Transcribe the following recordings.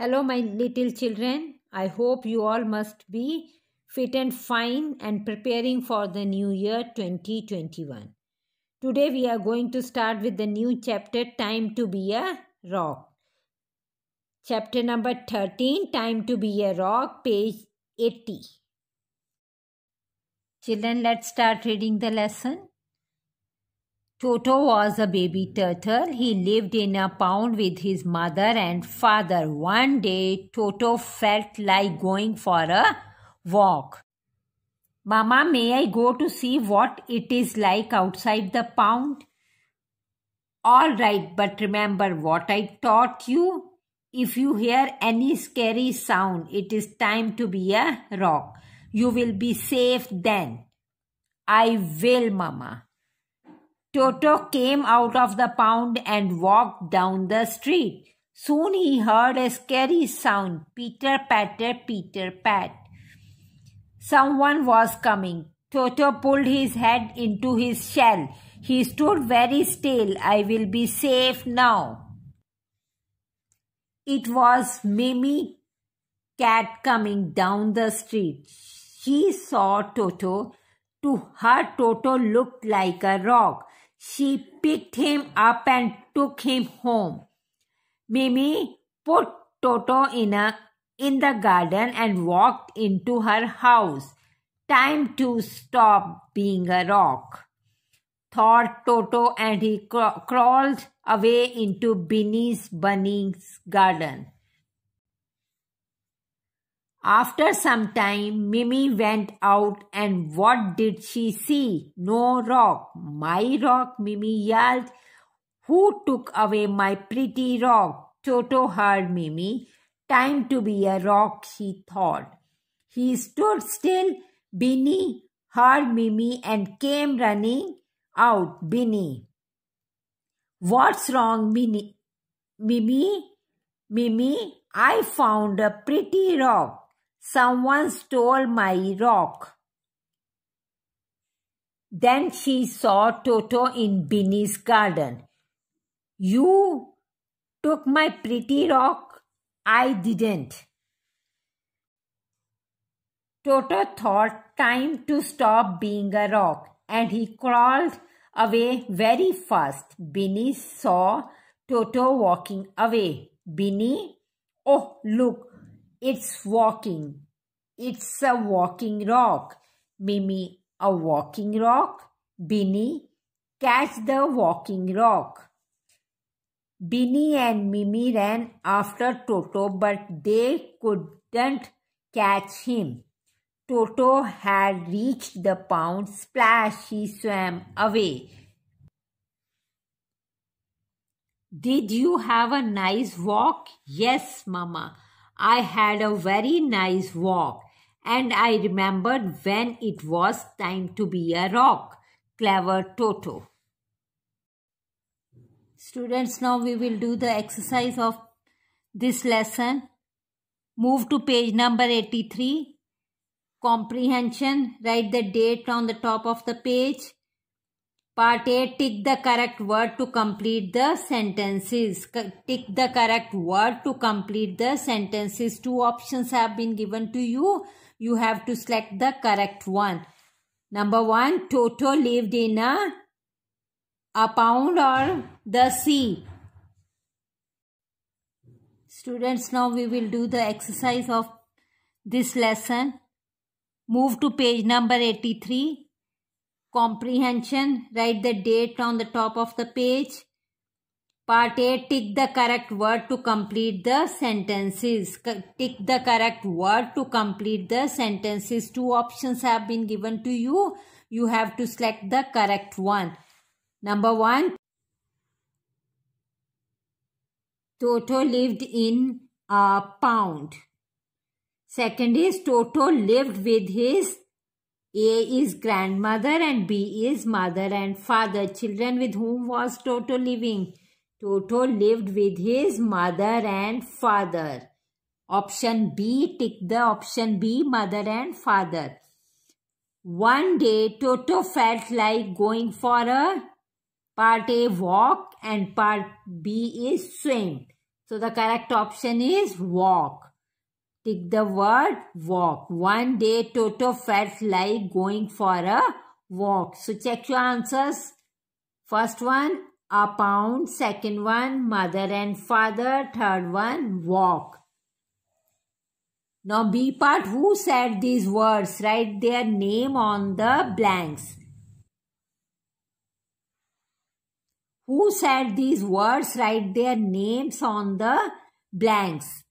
Hello, my little children. I hope you all must be fit and fine and preparing for the new year 2021. Today, we are going to start with the new chapter Time to Be a Rock. Chapter number 13 Time to Be a Rock, page 80. Children, let's start reading the lesson. Toto was a baby turtle. He lived in a pond with his mother and father. One day, Toto felt like going for a walk. Mama, may I go to see what it is like outside the pond? All right, but remember what I taught you. If you hear any scary sound, it is time to be a rock. You will be safe then. I will, Mama. Toto came out of the pound and walked down the street. Soon he heard a scary sound. Peter patter, Peter pat. Someone was coming. Toto pulled his head into his shell. He stood very still. I will be safe now. It was Mimi Cat coming down the street. She saw Toto. To her, Toto looked like a rock. She picked him up and took him home. Mimi put Toto in, a, in the garden and walked into her house. Time to stop being a rock, thought Toto, and he crawled away into Binny's Bunny's garden. After some time, Mimi went out and what did she see? No rock. My rock, Mimi yelled. Who took away my pretty rock? Toto heard Mimi. Time to be a rock, he thought. He stood still. Binny heard Mimi and came running out. Binny. What's wrong, Mimi? Mimi? Mimi? I found a pretty rock. Someone stole my rock. Then she saw Toto in Binny's garden. You took my pretty rock. I didn't. Toto thought time to stop being a rock and he crawled away very fast. Binny saw Toto walking away. Binny, oh, look, it's walking. It's a walking rock. Mimi, a walking rock. Binny, catch the walking rock. Binny and Mimi ran after Toto, but they couldn't catch him. Toto had reached the pond. Splash, he swam away. Did you have a nice walk? Yes, Mama. I had a very nice walk and I remembered when it was time to be a rock. Clever Toto. Students, now we will do the exercise of this lesson. Move to page number 83. Comprehension. Write the date on the top of the page. Part A, tick the correct word to complete the sentences. Tick the correct word to complete the sentences. Two options have been given to you. You have to select the correct one. Number one, Toto lived in a, a pound or the sea. Students, now we will do the exercise of this lesson. Move to page number 83 comprehension, write the date on the top of the page. Part A, tick the correct word to complete the sentences. Tick the correct word to complete the sentences. Two options have been given to you. You have to select the correct one. Number one, Toto lived in a pound. Second is Toto lived with his a is grandmother and B is mother and father. Children with whom was Toto living? Toto lived with his mother and father. Option B, tick the option B, mother and father. One day, Toto felt like going for a part A walk and part B is swim. So the correct option is walk. Take the word walk. One day Toto felt like going for a walk. So check your answers. First one, a pound. Second one, mother and father. Third one, walk. Now B part, who said these words? Write their name on the blanks. Who said these words? Write their names on the blanks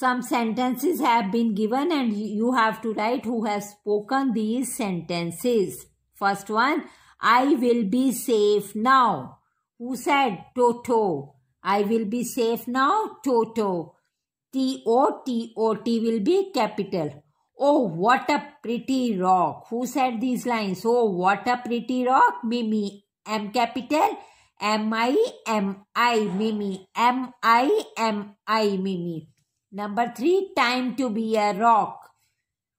some sentences have been given and you have to write who has spoken these sentences. First one, I will be safe now. Who said Toto? I will be safe now, Toto. T-O-T-O-T will be capital. Oh, what a pretty rock. Who said these lines? Oh, what a pretty rock. Mimi, M capital. M-I-M-I, Mimi. M-I-M-I, Mimi. Number three, time to be a rock.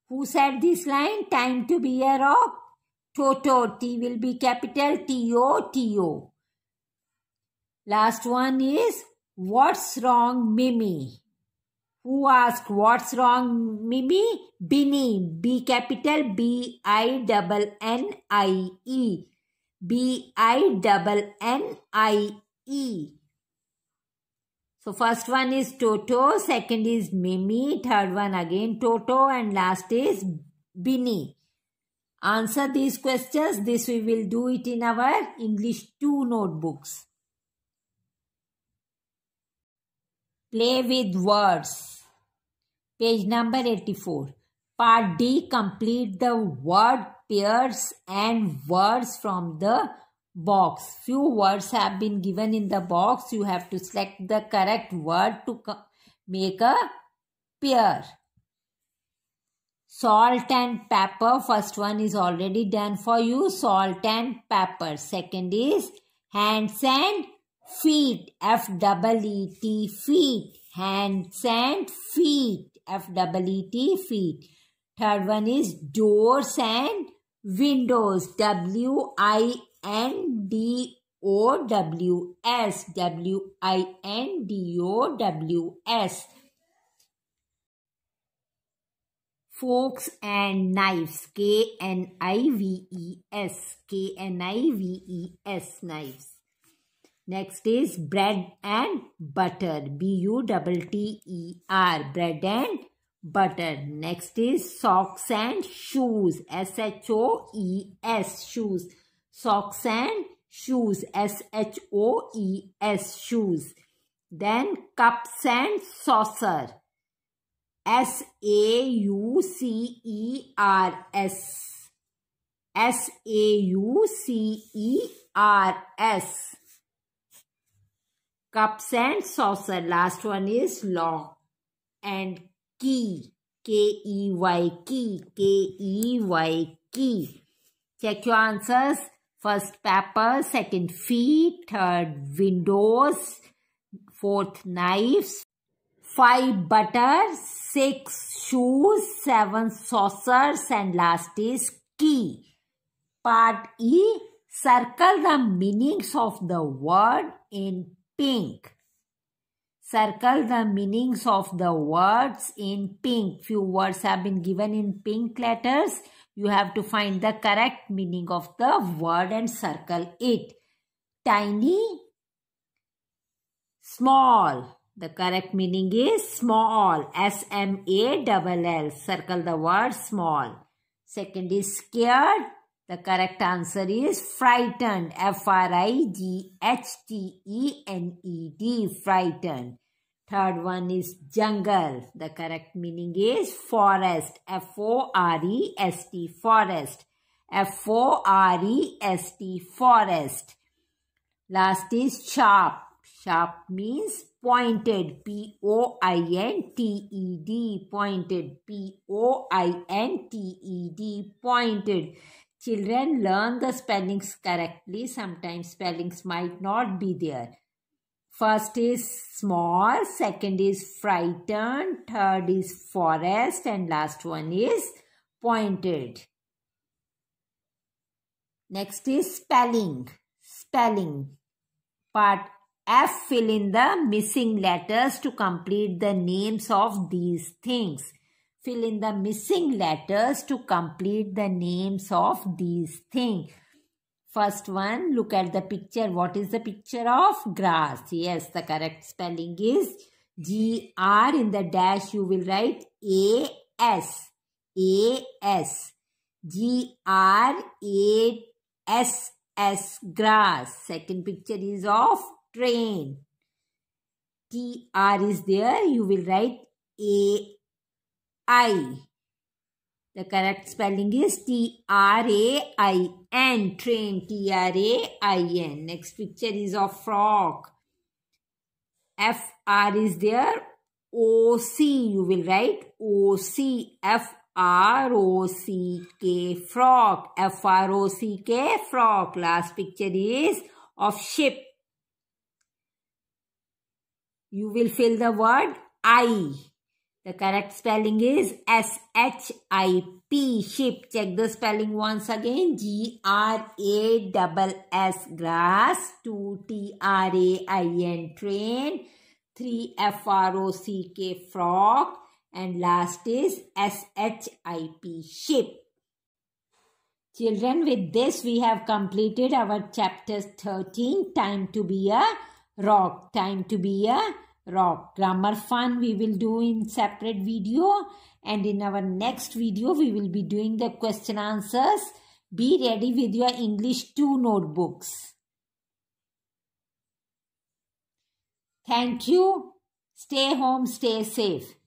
Who said this line? Time to be a rock. Toto, T will be capital T-O-T-O. Last one is, what's wrong, Mimi? Who asked, what's wrong, Mimi? Binny, B capital B-I-double-N-I-E. B-I-double-N-I-E. So first one is Toto, second is Mimi, third one again Toto and last is Bini. Answer these questions. This we will do it in our English 2 notebooks. Play with words. Page number 84. Part D. Complete the word pairs and words from the box. Few words have been given in the box. You have to select the correct word to make a pair. Salt and pepper. First one is already done for you. Salt and pepper. Second is hands and feet. F double E T feet. Hands and feet. F double E T feet. Third one is doors and Windows W I N D O W S W I N D O W S forks and knives K N I V E S K N I V E S knives next is bread and butter B U T T E R bread and button. Uh, next is socks and shoes. S-H-O-E-S, shoes. Socks and shoes. S-H-O-E-S, shoes. Then cups and saucer. S-A-U-C-E-R, S. S-A-U-C-E-R-S. Cups and saucer. Last one is long and key, K-E-Y, key, K-E-Y, key. Check your answers. First paper, second feet, third windows, fourth knives, five butter, six shoes, seven saucers and last is key. Part E, circle the meanings of the word in pink circle the meanings of the words in pink. Few words have been given in pink letters. You have to find the correct meaning of the word and circle it. Tiny, small. The correct meaning is small. S-M-A-L-L. Circle the word small. Second is scared. The correct answer is frightened. F-R-I-G-H-T-E-N-E-D. Frightened. Third one is jungle. The correct meaning is forest. F-O-R-E-S-T. Forest. F-O-R-E-S-T. Forest. Last is sharp. Sharp means pointed. P-O-I-N-T-E-D. Pointed. P-O-I-N-T-E-D. Pointed. Children learn the spellings correctly. Sometimes spellings might not be there. First is small, second is frightened, third is forest, and last one is pointed. Next is spelling. Spelling. Part F fill in the missing letters to complete the names of these things. Fill in the missing letters to complete the names of these things. First one, look at the picture. What is the picture of grass? Yes, the correct spelling is G R in the dash. You will write A S A S G R A S S grass. Second picture is of train. T R is there. You will write A I. The correct spelling is T-R-A-I-N. Train. T-R-A-I-N. Next picture is of frog. F-R is there. O-C. You will write O-C. F-R-O-C-K. Frog. F-R-O-C-K. Frog. Last picture is of ship. You will fill the word I. The correct spelling is S-H-I-P, sheep. Check the spelling once again. G-R-A-S-S, grass. 2 T-R-A-I-N, train. 3 F-R-O-C-K, frog. And last is S-H-I-P, sheep. Children, with this we have completed our chapter 13, Time to be a Rock, Time to be a rock grammar fun we will do in separate video and in our next video we will be doing the question answers be ready with your english 2 notebooks thank you stay home stay safe